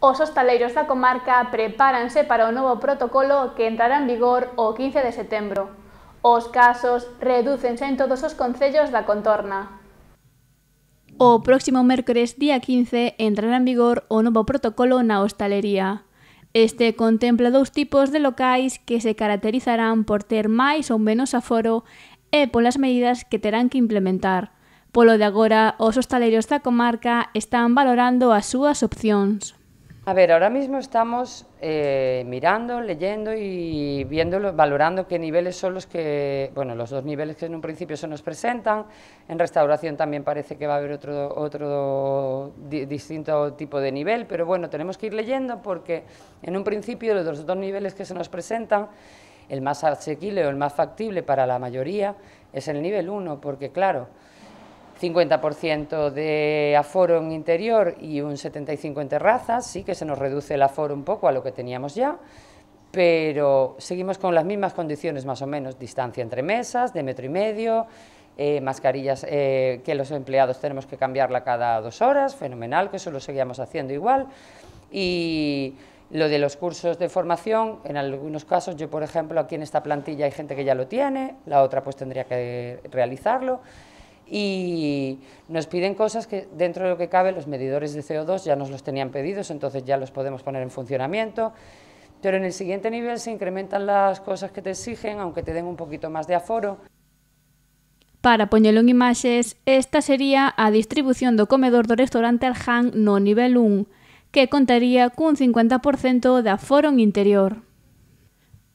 Os hostaleiros da comarca prepáranse para o novo protocolo que entrará en vigor o 15 de setembro. Os casos redúcense en todos os concellos da contorna. O próximo mércores día 15 entrará en vigor o novo protocolo na hostalería. Este contempla dous tipos de locais que se caracterizarán por ter máis ou menos aforo e polas medidas que terán que implementar. Polo de agora, os hostaleiros da comarca están valorando as súas opcións. A ver, ahora mismo estamos eh, mirando, leyendo y viéndolo, valorando qué niveles son los que, bueno, los dos niveles que en un principio se nos presentan. En restauración también parece que va a haber otro, otro distinto tipo de nivel, pero bueno, tenemos que ir leyendo porque en un principio los dos, dos niveles que se nos presentan, el más asequible o el más factible para la mayoría es el nivel 1, porque claro, 50% de aforo en interior y un 75% en terrazas, sí que se nos reduce el aforo un poco a lo que teníamos ya, pero seguimos con las mismas condiciones más o menos, distancia entre mesas, de metro y medio, eh, mascarillas eh, que los empleados tenemos que cambiarla cada dos horas, fenomenal, que eso lo seguíamos haciendo igual, y... Lo de los cursos de formación, en algunos casos, yo por ejemplo, aquí en esta plantilla hay gente que ya lo tiene, la otra pues tendría que realizarlo y nos piden cosas que dentro de lo que cabe los medidores de CO2 ya nos los tenían pedidos, entonces ya los podemos poner en funcionamiento, pero en el siguiente nivel se incrementan las cosas que te exigen, aunque te den un poquito más de aforo. Para poñelo en imaxes, esta sería a distribución do comedor do restaurante hang no nivel 1, que contaría con un 50% de aforo en interior.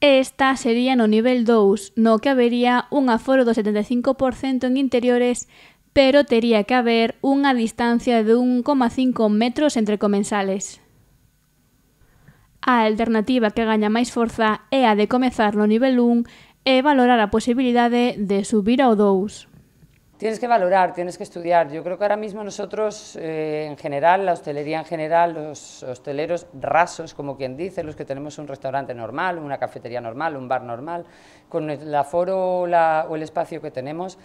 e esta sería no nivel 2, no que habería un aforo do 75% en interiores, pero tería que haber unha distancia de 1,5 metros entre comensales. A alternativa que gaña máis forza é a de comezar no nivel 1 e valorar a posibilidade de subir ao 2. Tienes que valorar, tienes que estudiar. Yo creo que ahora mismo nosotros, eh, en general, la hostelería en general, los hosteleros rasos, como quien dice, los que tenemos un restaurante normal, una cafetería normal, un bar normal, con el aforo o el espacio que tenemos,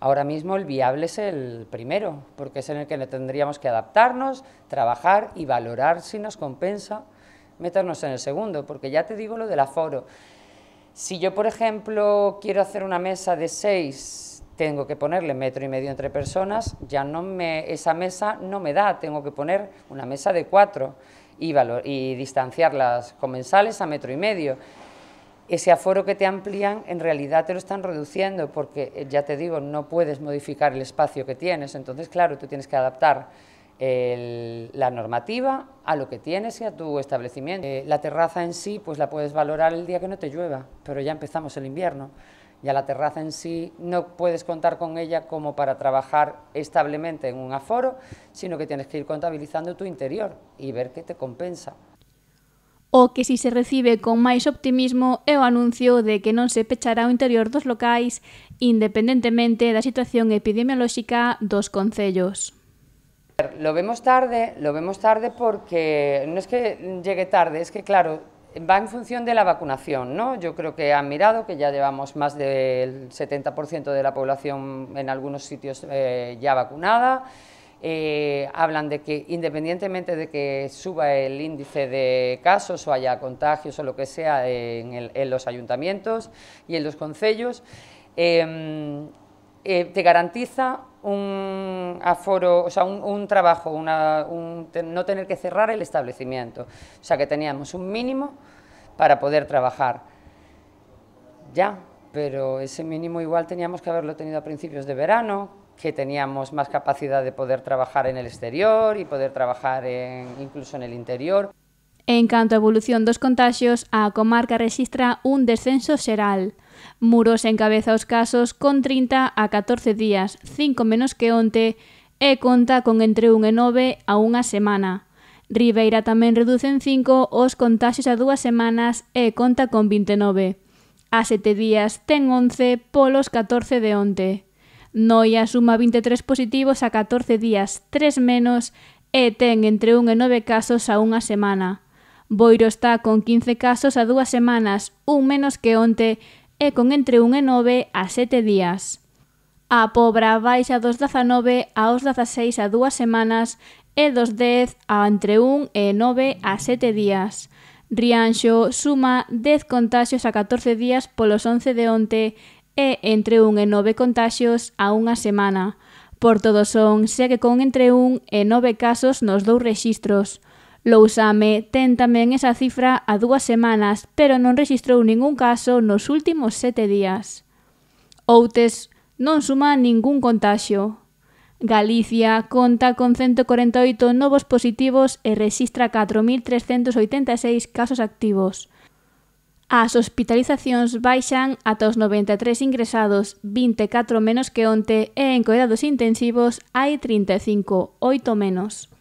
ahora mismo el viable es el primero, porque es en el que tendríamos que adaptarnos, trabajar y valorar si nos compensa meternos en el segundo, porque ya te digo lo del aforo. Si yo, por ejemplo, quiero hacer una mesa de seis tengo que ponerle metro y medio entre personas, ya no me, esa mesa no me da, tengo que poner una mesa de cuatro y, valor, y distanciar las comensales a metro y medio. Ese aforo que te amplían en realidad te lo están reduciendo porque, eh, ya te digo, no puedes modificar el espacio que tienes, entonces claro, tú tienes que adaptar la normativa a lo que tienes y a tu establecimiento. Eh, la terraza en sí, pues la puedes valorar el día que no te llueva, pero ya empezamos el invierno. ya la terraza en sí no puedes contar con ella como para trabajar establemente en un aforo, sino que tienes que ir contabilizando tu interior y ver qué te compensa. O que si se recibe con máis optimismo é o anuncio de que non se pechará o interior dos locais independentemente da situación epidemiolóxica dos concellos. Lo vemos tarde, lo vemos tarde porque non es que llegue tarde, es que claro, va en función de la vacunación, ¿no? Yo creo que han mirado que ya llevamos más del 70% de la población en algunos sitios eh, ya vacunada. Eh, hablan de que independientemente de que suba el índice de casos o haya contagios o lo que sea en, los ayuntamientos y en los concellos, eh, te garantiza un aforo, o sea, un, trabajo, una, no tener que cerrar el establecimiento. O sea, que teníamos un mínimo para poder trabajar. Ya, pero ese mínimo igual teníamos que haberlo tenido a principios de verano, que teníamos más capacidad de poder trabajar en el exterior y poder trabajar incluso en el interior. En canto a evolución dos contaxios, a comarca rexistra un descenso xeral. Muros encabeza os casos con 30 a 14 días, 5 menos que onte, e conta con entre 1 e 9 a unha semana. Ribeira tamén reduce en 5 os contaxios a dúas semanas e conta con 29. A 7 días ten 11 polos 14 de onte. Noia suma 23 positivos a 14 días, 3 menos, e ten entre 1 e 9 casos a unha semana. Boiro está con 15 casos a dúas semanas, un menos que onte, e con entre 1 e 9 a 7 días. A Pobra baixa dos 19 aos 16 a dúas semanas e dos 10 a entre 1 e 9 a 7 días. Rianxo suma 10 contaxios a 14 días polos 11 de onte e entre 1 e 9 contaxios a unha semana. Por todo son segue con entre 1 e 9 casos nos dous rexistros. Lousame ten tamén esa cifra a dúas semanas, pero non rexistrou ningún caso nos últimos sete días. Outes non suma ningún contagio. Galicia conta con 148 novos positivos e rexistra 4.386 casos activos. As hospitalizacións baixan ata os 93 ingresados, 24 menos que onte, e en cuidados intensivos hai 35, 8 menos.